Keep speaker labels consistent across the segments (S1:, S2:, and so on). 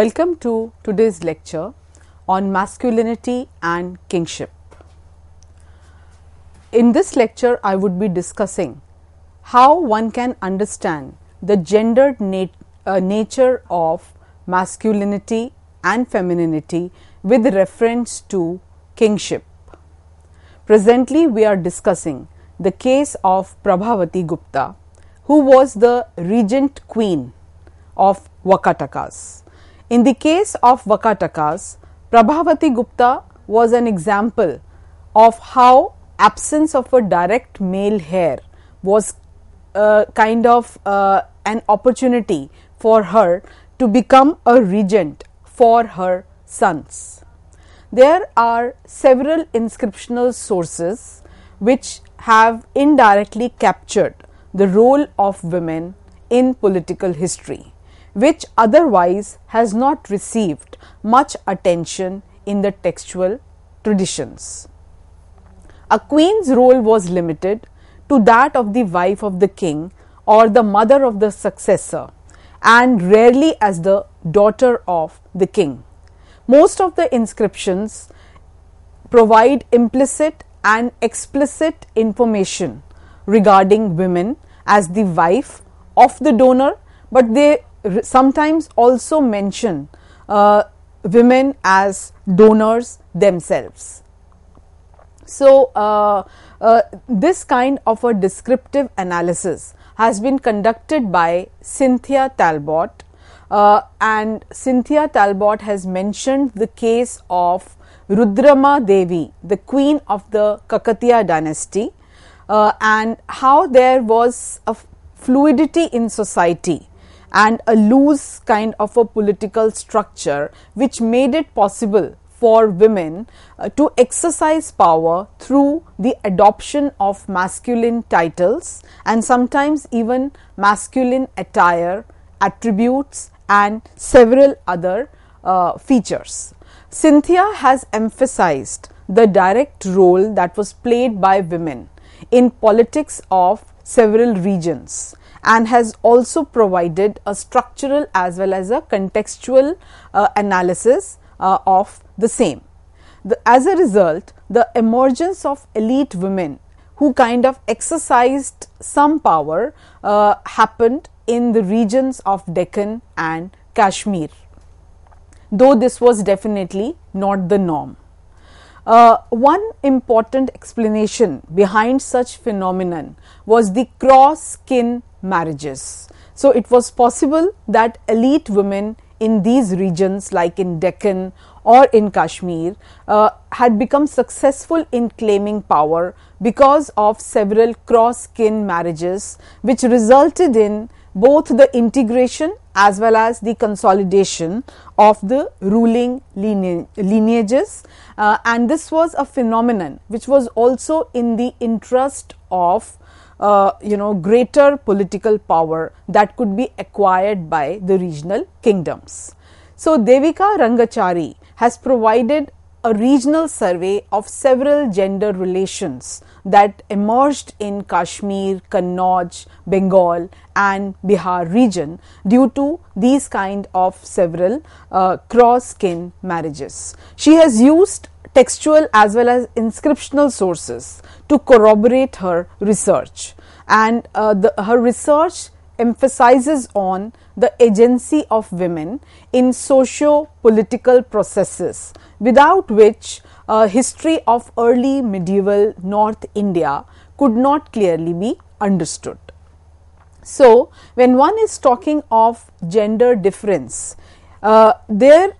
S1: Welcome to today's lecture on masculinity and kingship. In this lecture, I would be discussing how one can understand the gendered nat- uh, nature of masculinity and femininity with reference to kingship. Presently, we are discussing the case of Prabhavati Gupta, who was the regent queen of Wakatakas in the case of Vakatakas, Prabhavati Gupta was an example of how absence of a direct male heir was uh, kind of uh, an opportunity for her to become a regent for her sons. There are several inscriptional sources which have indirectly captured the role of women in political history which otherwise has not received much attention in the textual traditions. A queen's role was limited to that of the wife of the king or the mother of the successor, and rarely as the daughter of the king. Most of the inscriptions provide implicit and explicit information regarding women as the wife of the donor, but they sometimes also mention uh, women as donors themselves. So, uh, uh, this kind of a descriptive analysis has been conducted by Cynthia Talbot uh, and Cynthia Talbot has mentioned the case of Rudrama Devi, the queen of the Kakatiya dynasty uh, and how there was a fluidity in society and a loose kind of a political structure which made it possible for women uh, to exercise power through the adoption of masculine titles and sometimes even masculine attire, attributes, and several other uh, features. Cynthia has emphasized the direct role that was played by women in politics of several regions and has also provided a structural as well as a contextual uh, analysis uh, of the same. The, as a result, the emergence of elite women who kind of exercised some power uh, happened in the regions of Deccan and Kashmir, though this was definitely not the norm. Uh, one important explanation behind such phenomenon was the cross kin marriages. So, it was possible that elite women in these regions, like in Deccan or in Kashmir, uh, had become successful in claiming power because of several cross kin marriages, which resulted in both the integration as well as the consolidation of the ruling lineages uh, and this was a phenomenon which was also in the interest of uh, you know greater political power that could be acquired by the regional kingdoms. So, Devika Rangachari has provided a regional survey of several gender relations that emerged in Kashmir, Kannauj, Bengal and Bihar region due to these kind of several uh, cross kin marriages. She has used textual as well as inscriptional sources to corroborate her research and uh, the, her research emphasizes on the agency of women in socio-political processes without which uh, history of early medieval North India could not clearly be understood. So, when one is talking of gender difference, uh, there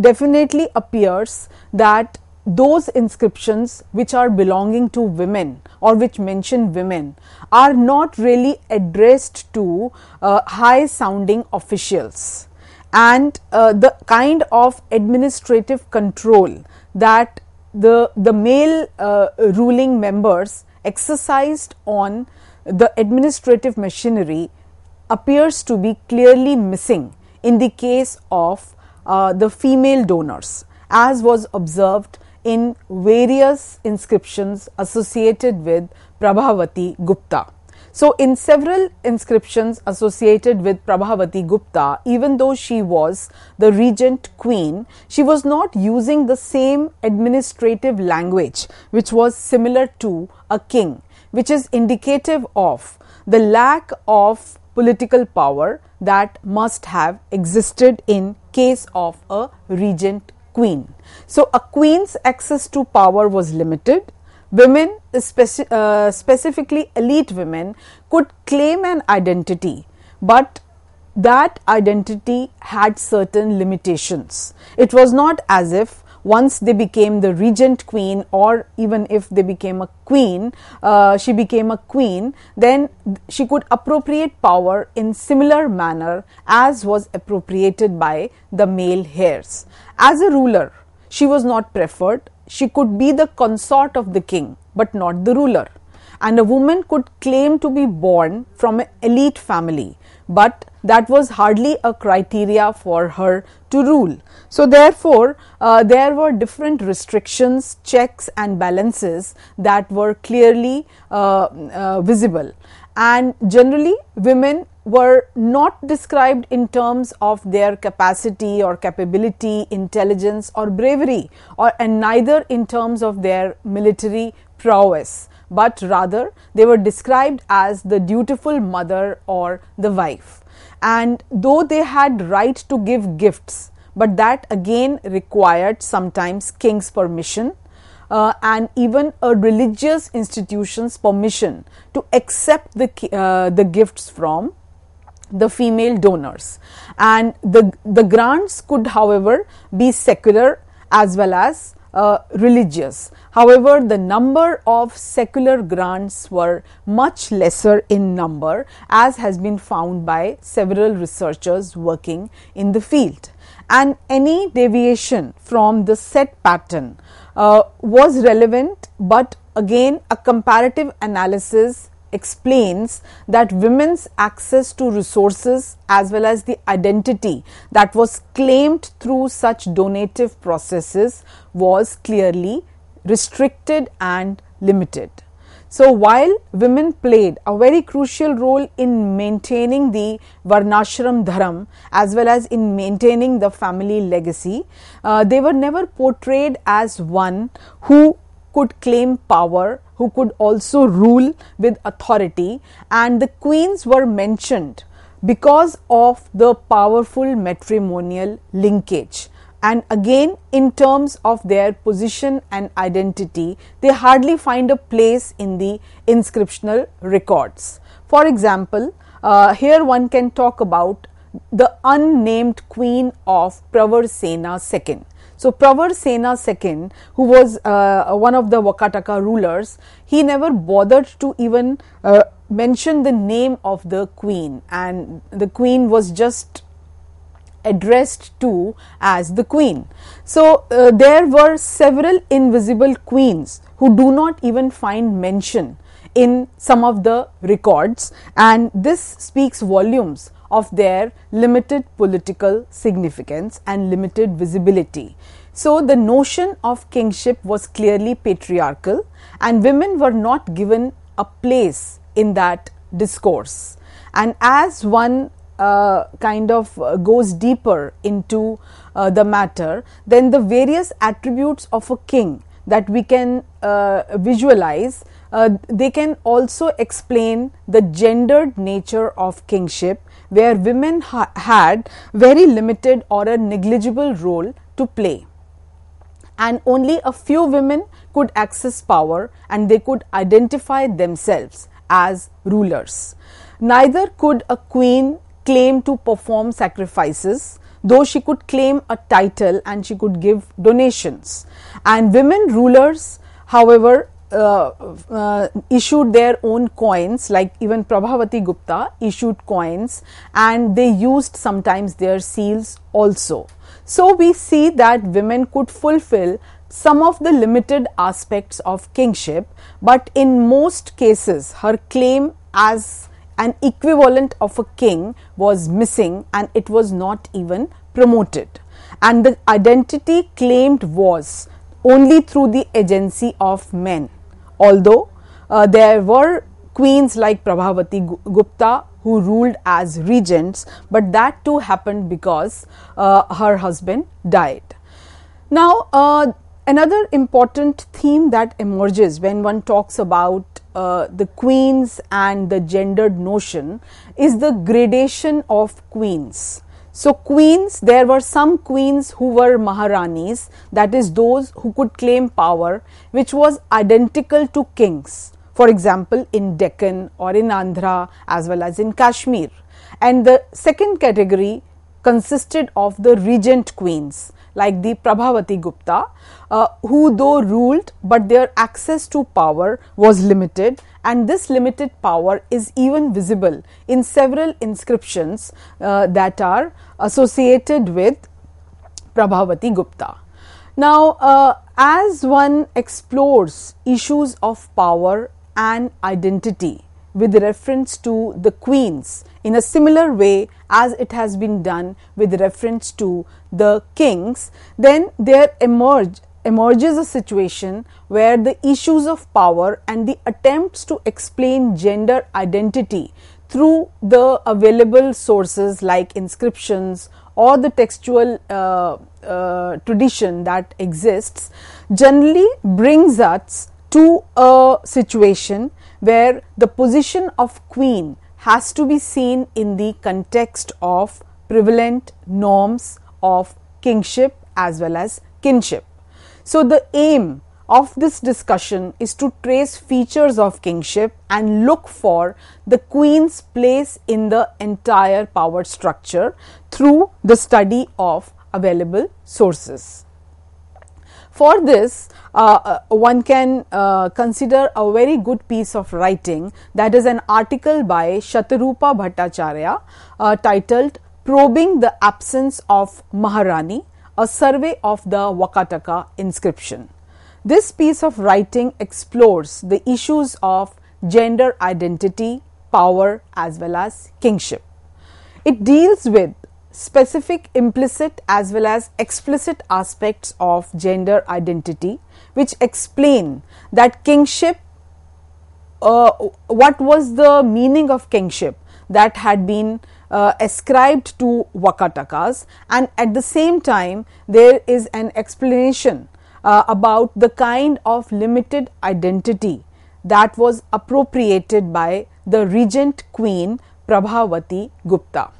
S1: definitely appears that those inscriptions which are belonging to women or which mention women are not really addressed to uh, high sounding officials and uh, the kind of administrative control that the the male uh, ruling members exercised on the administrative machinery appears to be clearly missing in the case of uh, the female donors as was observed in various inscriptions associated with Prabhavati Gupta. So, in several inscriptions associated with Prabhavati Gupta, even though she was the regent queen, she was not using the same administrative language which was similar to a king, which is indicative of the lack of political power that must have existed in case of a regent queen. So, a queen's access to power was limited. Women, speci- uh, specifically elite women, could claim an identity, but that identity had certain limitations. It was not as if once they became the regent queen or even if they became a queen, uh, she became a queen, then she could appropriate power in similar manner as was appropriated by the male heirs. As a ruler, she was not preferred. She could be the consort of the king, but not the ruler. And a woman could claim to be born from an elite family but that was hardly a criteria for her to rule. So, therefore, uh, there were different restrictions, checks and balances that were clearly uh, uh, visible and generally women were not described in terms of their capacity or capability, intelligence or bravery or and neither in terms of their military prowess but rather they were described as the dutiful mother or the wife. And though they had right to give gifts, but that again required sometimes king's permission uh, and even a religious institution's permission to accept the, uh, the gifts from the female donors. And the, the grants could, however, be secular as well as uh, religious. However, the number of secular grants were much lesser in number as has been found by several researchers working in the field and any deviation from the set pattern uh, was relevant, but again a comparative analysis explains that women's access to resources as well as the identity that was claimed through such donative processes was clearly restricted and limited. So, while women played a very crucial role in maintaining the Varnashram Dharam as well as in maintaining the family legacy, uh, they were never portrayed as one who could claim power, who could also rule with authority, and the queens were mentioned because of the powerful matrimonial linkage and again in terms of their position and identity they hardly find a place in the inscriptional records for example uh, here one can talk about the unnamed queen of pravarsena ii so pravarsena ii who was uh, one of the wakataka rulers he never bothered to even uh, mention the name of the queen and the queen was just addressed to as the queen. So, uh, there were several invisible queens who do not even find mention in some of the records and this speaks volumes of their limited political significance and limited visibility. So, the notion of kingship was clearly patriarchal and women were not given a place in that discourse. And as one uh, kind of uh, goes deeper into uh, the matter, then the various attributes of a king that we can uh, visualize, uh, they can also explain the gendered nature of kingship, where women ha- had very limited or a negligible role to play. And only a few women could access power and they could identify themselves as rulers. Neither could a queen claim to perform sacrifices, though she could claim a title and she could give donations. And women rulers, however, uh, uh, issued their own coins, like even Prabhavati Gupta issued coins, and they used sometimes their seals also. So, we see that women could fulfill some of the limited aspects of kingship, but in most cases, her claim as an equivalent of a king was missing and it was not even promoted. And the identity claimed was only through the agency of men. Although uh, there were queens like Prabhavati Gupta who ruled as regents, but that too happened because uh, her husband died. Now, uh, another important theme that emerges when one talks about uh, the queens and the gendered notion is the gradation of queens. So, queens, there were some queens who were Maharanis, that is, those who could claim power, which was identical to kings, for example, in Deccan or in Andhra as well as in Kashmir. And the second category consisted of the regent queens, like the Prabhavati Gupta, uh, who though ruled but their access to power was limited and this limited power is even visible in several inscriptions uh, that are associated with Prabhavati Gupta. Now, uh, as one explores issues of power and identity with reference to the queens in a similar way as it has been done with reference to the kings, then there emerge emerges a situation where the issues of power and the attempts to explain gender identity through the available sources like inscriptions or the textual uh, uh, tradition that exists generally brings us to a situation where the position of queen has to be seen in the context of prevalent norms of kingship as well as kinship. So, the aim of this discussion is to trace features of kingship and look for the queen's place in the entire power structure through the study of available sources. For this, uh, uh one can uh, consider a very good piece of writing that is an article by Shatrupa Bhattacharya uh, titled Probing the Absence of Maharani a survey of the Wakataka inscription. This piece of writing explores the issues of gender identity, power, as well as kingship. It deals with specific implicit as well as explicit aspects of gender identity, which explain that kingship, uh, what was the meaning of kingship that had been uh, ascribed to Wakatakas and at the same time there is an explanation uh, about the kind of limited identity that was appropriated by the regent queen Prabhavati Gupta.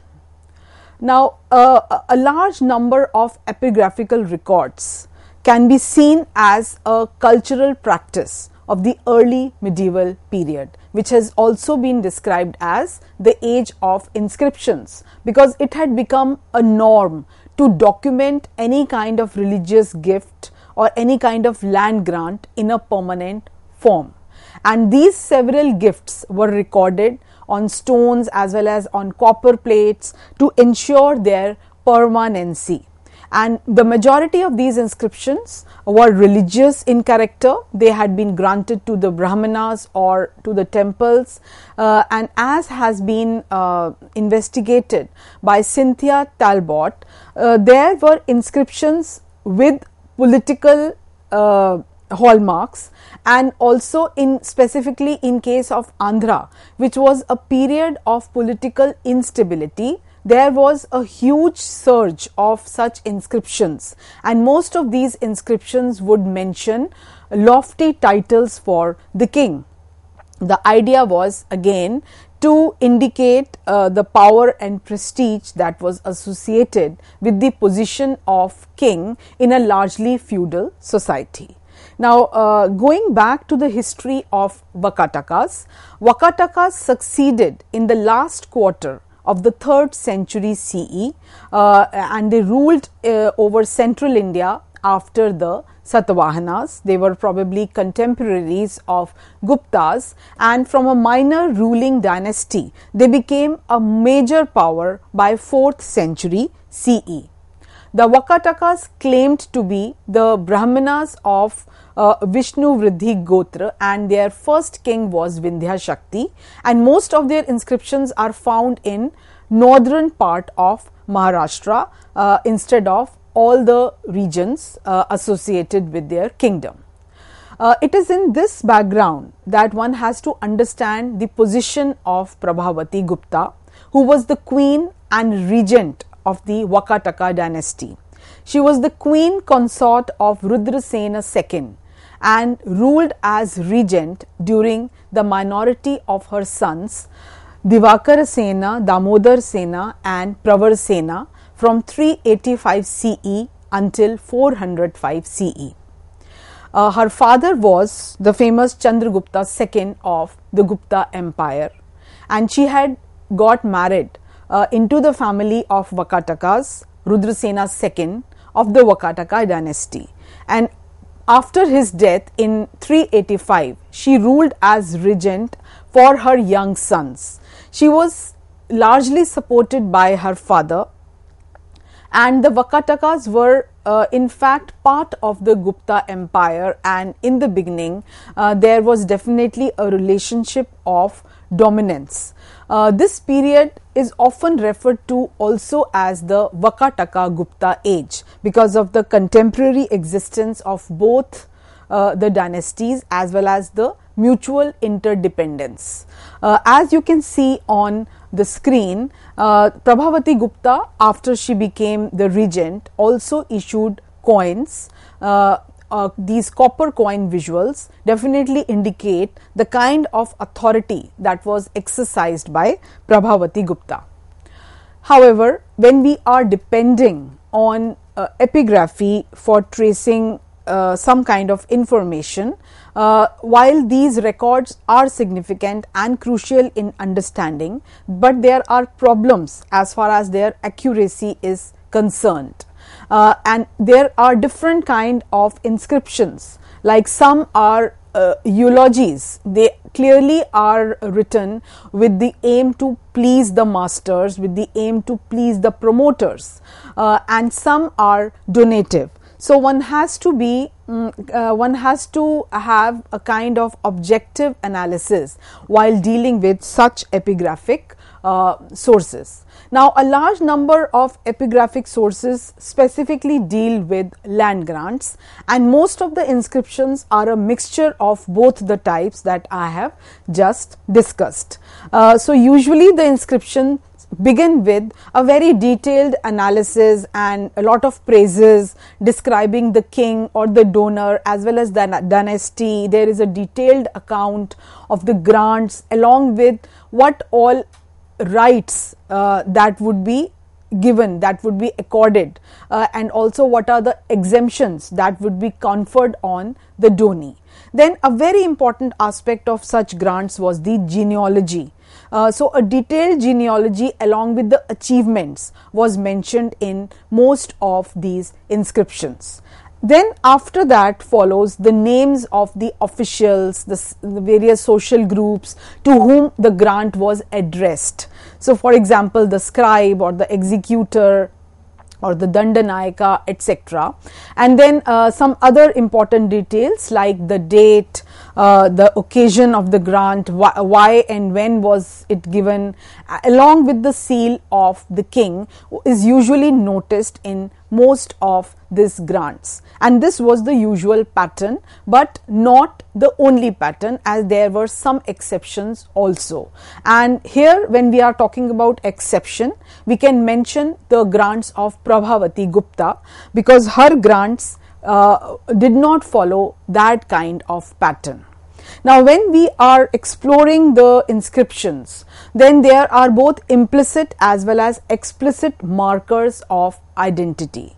S1: Now, uh, a large number of epigraphical records can be seen as a cultural practice of the early medieval period which has also been described as the age of inscriptions because it had become a norm to document any kind of religious gift or any kind of land grant in a permanent form. And these several gifts were recorded on stones as well as on copper plates to ensure their permanency and the majority of these inscriptions were religious in character they had been granted to the brahmanas or to the temples uh, and as has been uh, investigated by cynthia talbot uh, there were inscriptions with political uh, hallmarks and also in specifically in case of andhra which was a period of political instability there was a huge surge of such inscriptions, and most of these inscriptions would mention lofty titles for the king. The idea was again to indicate uh, the power and prestige that was associated with the position of king in a largely feudal society. Now, uh, going back to the history of Vakatakas, Vakatakas succeeded in the last quarter of the 3rd century CE uh, and they ruled uh, over central India after the Satavahanas. They were probably contemporaries of Guptas and from a minor ruling dynasty, they became a major power by 4th century CE. The Vakatakas claimed to be the Brahmanas of uh, Vishnu Vridhi Gotra and their first king was Vindhya Shakti and most of their inscriptions are found in northern part of Maharashtra uh, instead of all the regions uh, associated with their kingdom. Uh, it is in this background that one has to understand the position of Prabhavati Gupta, who was the queen and regent of the Wakataka dynasty. She was the queen consort of Rudrasena II and ruled as regent during the minority of her sons Divakara Sena, Damodar Sena and Pravar Sena from 385 CE until 405 CE. Uh, her father was the famous Chandragupta II of the Gupta Empire and she had got married uh, into the family of Vakatakas, Rudrasena II of the Vakataka dynasty. And after his death in 385, she ruled as regent for her young sons. She was largely supported by her father, and the Vakatakas were uh, in fact part of the Gupta empire and in the beginning uh, there was definitely a relationship of dominance. Uh, this period is often referred to also as the Vakataka Gupta age because of the contemporary existence of both uh, the dynasties as well as the mutual interdependence. Uh, as you can see on the screen, uh, Prabhavati Gupta, after she became the regent, also issued coins uh, uh, these copper coin visuals definitely indicate the kind of authority that was exercised by Prabhavati Gupta. However, when we are depending on uh, epigraphy for tracing uh, some kind of information, uh, while these records are significant and crucial in understanding, but there are problems as far as their accuracy is concerned uh, and there are different kind of inscriptions like some are uh, eulogies they clearly are written with the aim to please the masters with the aim to please the promoters uh, and some are donative so one has to be Mm, uh, one has to have a kind of objective analysis while dealing with such epigraphic uh, sources. Now, a large number of epigraphic sources specifically deal with land grants and most of the inscriptions are a mixture of both the types that I have just discussed. Uh, so, usually the inscription begin with a very detailed analysis and a lot of praises describing the king or the donor as well as the dynasty. There is a detailed account of the grants along with what all rights uh, that would be given that would be accorded uh, and also what are the exemptions that would be conferred on the donee. Then a very important aspect of such grants was the genealogy uh, so, a detailed genealogy along with the achievements was mentioned in most of these inscriptions. Then, after that, follows the names of the officials, the, the various social groups to whom the grant was addressed. So, for example, the scribe or the executor, or the Dandanayaka, etc. And then uh, some other important details like the date, uh, the occasion of the grant, why, and when was it given, along with the seal of the king, is usually noticed in most of these grants. And this was the usual pattern, but not the only pattern, as there were some exceptions also. And here, when we are talking about exception, we can mention the grants of Prabhavati Gupta because her grants uh, did not follow that kind of pattern. Now, when we are exploring the inscriptions, then there are both implicit as well as explicit markers of identity.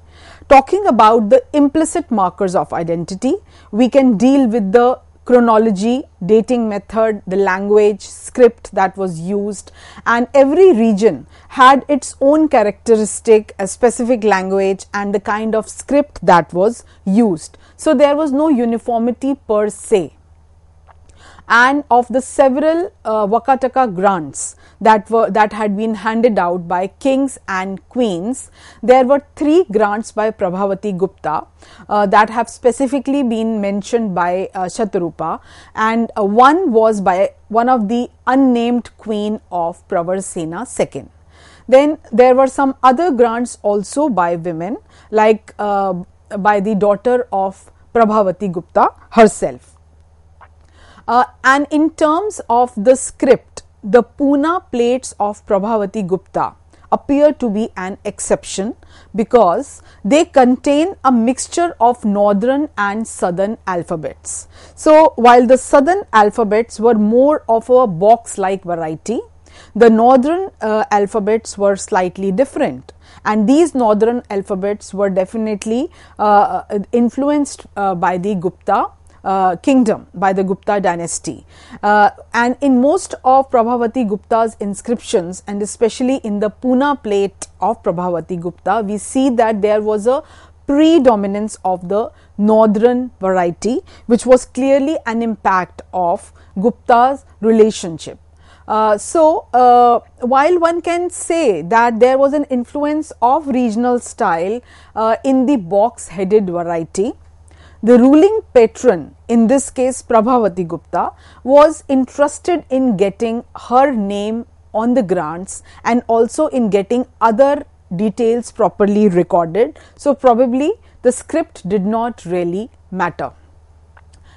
S1: Talking about the implicit markers of identity, we can deal with the chronology, dating method, the language, script that was used, and every region had its own characteristic, a specific language, and the kind of script that was used. So, there was no uniformity per se. And of the several uh, Wakataka grants, that were that had been handed out by kings and queens. There were three grants by Prabhavati Gupta uh, that have specifically been mentioned by uh, Shatrupa, and uh, one was by one of the unnamed queen of Pravarsena II. Then there were some other grants also by women, like uh, by the daughter of Prabhavati Gupta herself. Uh, and in terms of the script, the Puna plates of Prabhavati Gupta appear to be an exception because they contain a mixture of northern and southern alphabets. So, while the southern alphabets were more of a box like variety, the northern uh, alphabets were slightly different and these northern alphabets were definitely uh, influenced uh, by the Gupta uh, kingdom by the Gupta dynasty. Uh, and in most of Prabhavati Gupta's inscriptions, and especially in the Pune plate of Prabhavati Gupta, we see that there was a predominance of the northern variety, which was clearly an impact of Gupta's relationship. Uh, so, uh, while one can say that there was an influence of regional style uh, in the box headed variety, the ruling patron, in this case Prabhavati Gupta, was interested in getting her name on the grants and also in getting other details properly recorded. So, probably the script did not really matter.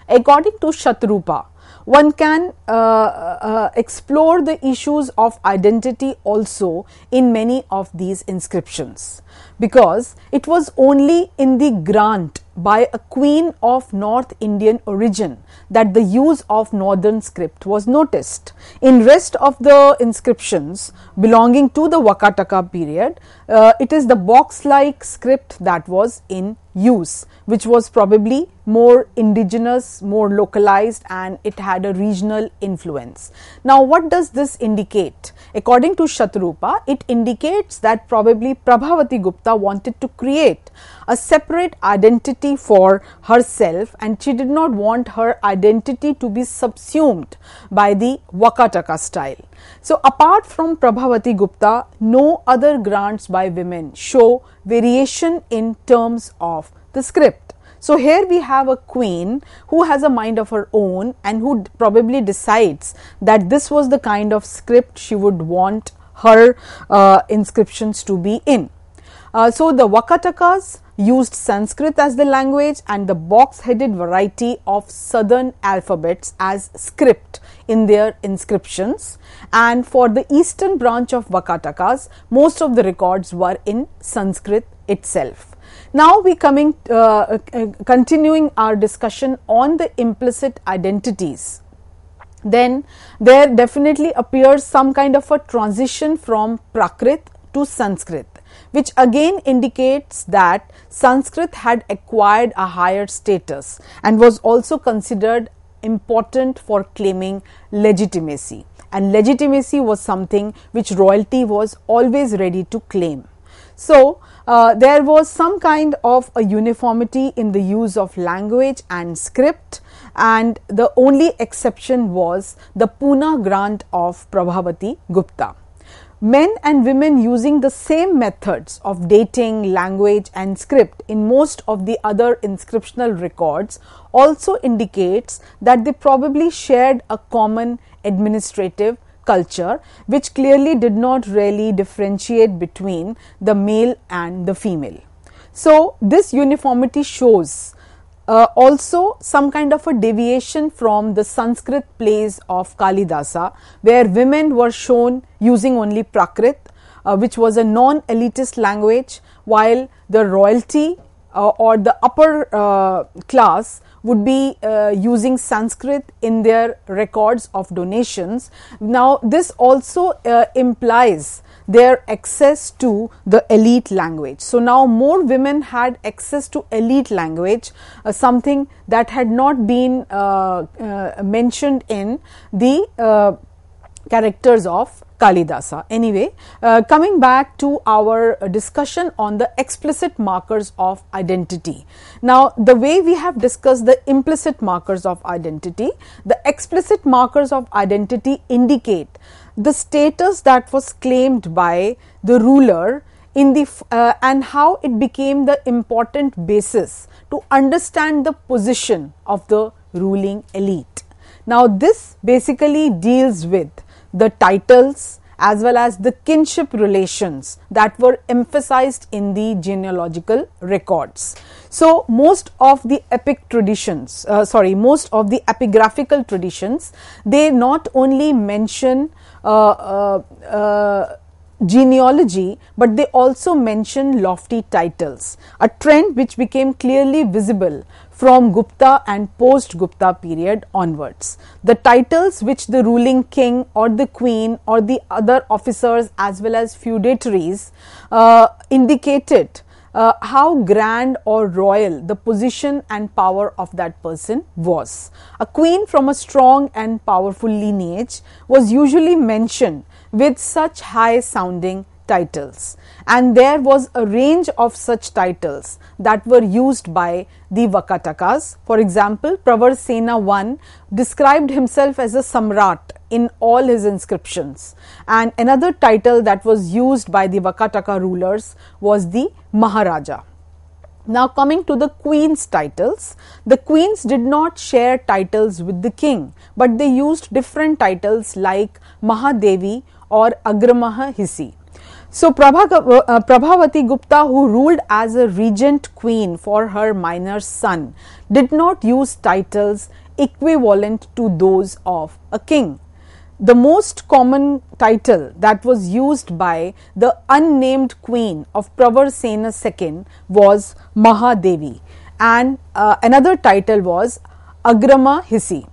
S1: According to Shatrupa, one can uh, uh, uh explore the issues of identity also in many of these inscriptions because it was only in the grant by a queen of North Indian origin that the use of northern script was noticed. In rest of the inscriptions belonging to the Wakataka period, uh, it is the box like script that was in use which was probably more indigenous, more localized, and it had a regional influence. Now, what does this indicate? According to Shatrupa, it indicates that probably Prabhavati Gupta wanted to create a separate identity for herself and she did not want her identity to be subsumed by the Wakataka style. So, apart from Prabhavati Gupta, no other grants by women show variation in terms of the script. So here we have a queen who has a mind of her own and who probably decides that this was the kind of script she would want her uh, inscriptions to be in. Uh, so the Wakatakas used Sanskrit as the language and the box headed variety of southern alphabets as script in their inscriptions. And for the eastern branch of Wakatakas, most of the records were in Sanskrit itself. Now we coming uh, uh, continuing our discussion on the implicit identities. Then there definitely appears some kind of a transition from Prakrit to Sanskrit which again indicates that Sanskrit had acquired a higher status and was also considered important for claiming legitimacy. And legitimacy was something which royalty was always ready to claim. So, uh, there was some kind of a uniformity in the use of language and script and the only exception was the Pune grant of Prabhavati Gupta. Men and women using the same methods of dating, language, and script in most of the other inscriptional records also indicates that they probably shared a common administrative culture which clearly did not really differentiate between the male and the female. So, this uniformity shows uh, also some kind of a deviation from the Sanskrit plays of Kalidasa, where women were shown using only Prakrit, uh, which was a non elitist language, while the royalty uh, or the upper uh, class would be uh, using Sanskrit in their records of donations. Now, this also uh, implies their access to the elite language. So now more women had access to elite language, uh, something that had not been uh, uh, mentioned in the uh, characters of Kalidasa. Anyway, uh, coming back to our discussion on the explicit markers of identity. Now, the way we have discussed the implicit markers of identity, the explicit markers of identity indicate the status that was claimed by the ruler in the uh, and how it became the important basis to understand the position of the ruling elite. Now, this basically deals with the titles as well as the kinship relations that were emphasized in the genealogical records. So, most of the epic traditions, uh, sorry, most of the epigraphical traditions, they not only mention uh, uh, uh genealogy, but they also mention lofty titles, a trend which became clearly visible from Gupta and post Gupta period onwards. The titles which the ruling king or the queen or the other officers as well as feudatories uh, indicated uh, how grand or royal the position and power of that person was. A queen from a strong and powerful lineage was usually mentioned with such high sounding titles. And there was a range of such titles that were used by the Vakatakas. For example, Sena I described himself as a Samrat in all his inscriptions. And another title that was used by the Vakataka rulers was the Maharaja. Now, coming to the queen's titles, the queens did not share titles with the king, but they used different titles like Mahadevi or Agramaha Hisi. So, Prabhavati Gupta, who ruled as a regent queen for her minor son, did not use titles equivalent to those of a king. The most common title that was used by the unnamed queen of Pravarsena II was Mahadevi, and uh, another title was Agrama Hisi.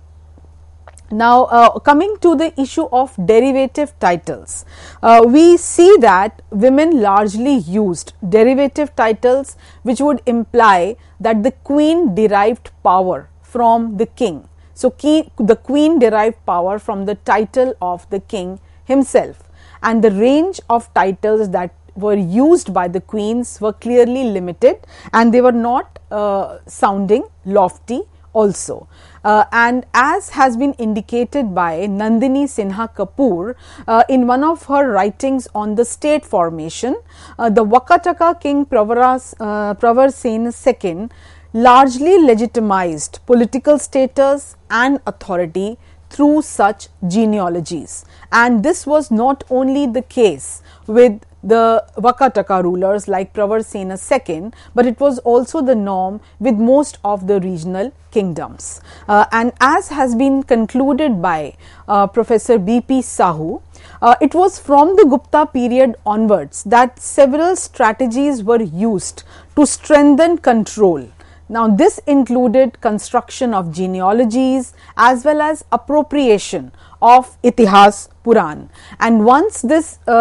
S1: Now, uh, coming to the issue of derivative titles, uh, we see that women largely used derivative titles which would imply that the queen derived power from the king. So, key, the queen derived power from the title of the king himself, and the range of titles that were used by the queens were clearly limited and they were not uh, sounding lofty also. Uh, and as has been indicated by Nandini Sinha Kapoor uh, in one of her writings on the state formation, uh, the Wakataka king Pravaras, uh, Sen II largely legitimized political status and authority through such genealogies. And this was not only the case with the Vakataka rulers like Pravarsena II, but it was also the norm with most of the regional kingdoms. Uh, and as has been concluded by uh, Professor B.P. Sahu, uh, it was from the Gupta period onwards that several strategies were used to strengthen control. Now, this included construction of genealogies as well as appropriation of Itihas Puran. And once this uh,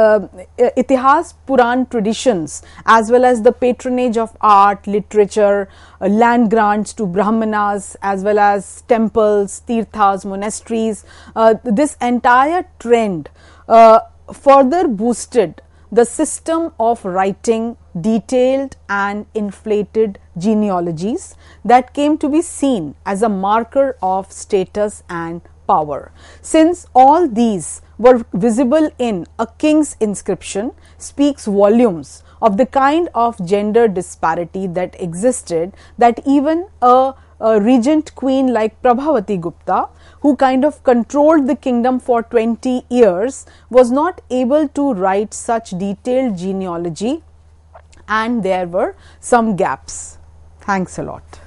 S1: uh, Itihas Puran traditions, as well as the patronage of art, literature, uh, land grants to Brahmanas, as well as temples, tirthas, monasteries, uh, this entire trend uh, further boosted the system of writing detailed and inflated genealogies that came to be seen as a marker of status and power. Since all these were visible in a king's inscription speaks volumes of the kind of gender disparity that existed that even a, a regent queen like Prabhavati Gupta who kind of controlled the kingdom for 20 years was not able to write such detailed genealogy and there were some gaps. Thanks a lot.